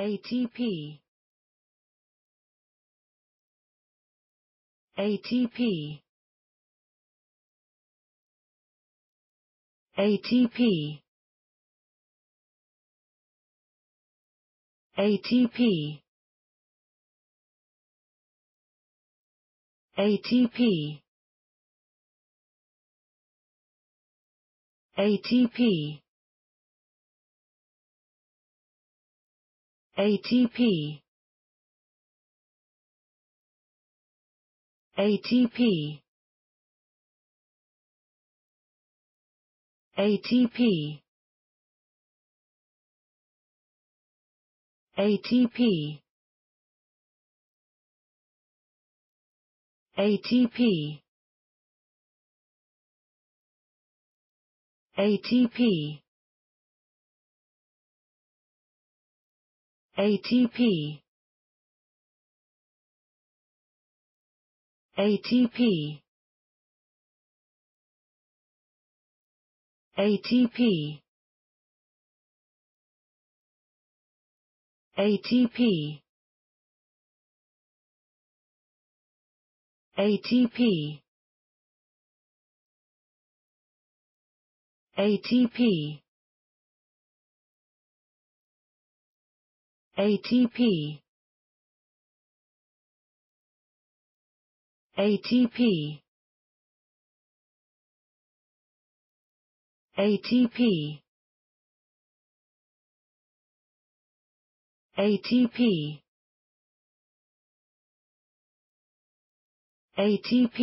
ATP ATP ATP ATP ATP ATP ATP ATP ATP ATP ATP ATP ATP ATP ATP ATP ATP ATP ATP ATP ATP ATP ATP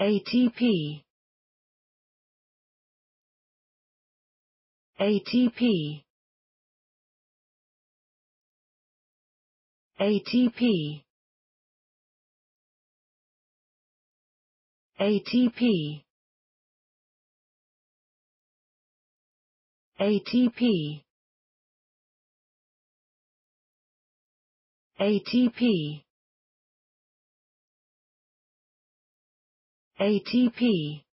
ATP ATP ATP ATP ATP ATP ATP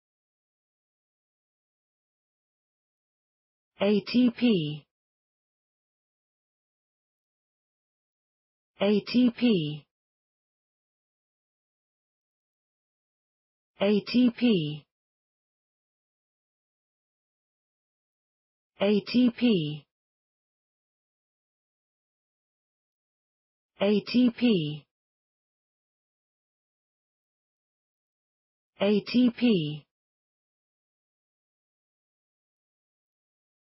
ATP ATP ATP ATP ATP ATP